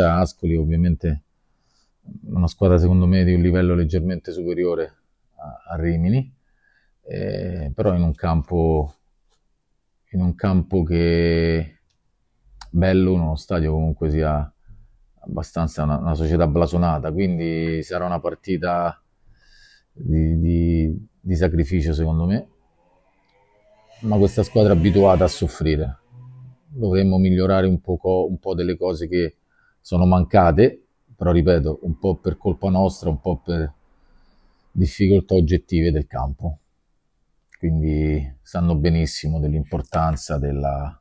Ascoli ovviamente una squadra secondo me di un livello leggermente superiore a, a Rimini, eh, però in un campo, in un campo che bello, uno stadio comunque sia abbastanza una, una società blasonata, quindi sarà una partita di, di, di sacrificio secondo me, ma questa squadra è abituata a soffrire. Dovremmo migliorare un po', un po delle cose che, sono mancate, però ripeto, un po' per colpa nostra, un po' per difficoltà oggettive del campo. Quindi sanno benissimo dell'importanza della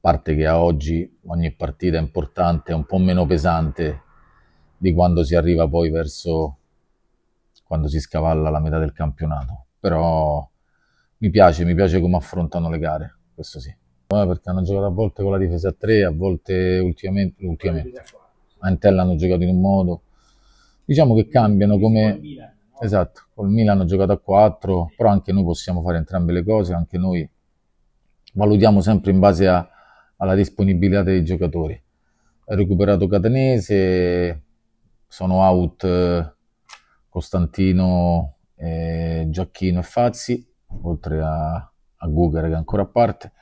parte che ha oggi, ogni partita è importante, è un po' meno pesante di quando si arriva poi verso quando si scavalla la metà del campionato. Però mi piace, mi piace come affrontano le gare, questo sì perché hanno giocato a volte con la difesa a 3, a volte ultimamente, ultimamente. Antella hanno giocato in un modo. Diciamo che cambiano come... Esatto, col Milan hanno giocato a 4, però anche noi possiamo fare entrambe le cose, anche noi valutiamo sempre in base a, alla disponibilità dei giocatori. Ha recuperato Catanese, sono out eh, Costantino, eh, Giacchino e Fazzi, oltre a, a Guger che è ancora a parte.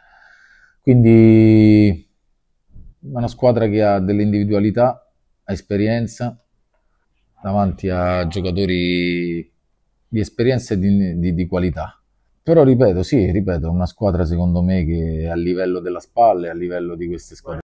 Quindi è una squadra che ha delle individualità, ha esperienza, davanti a giocatori di esperienza e di, di, di qualità. Però ripeto, sì, ripeto, è una squadra secondo me che a livello della spalla, a livello di queste squadre.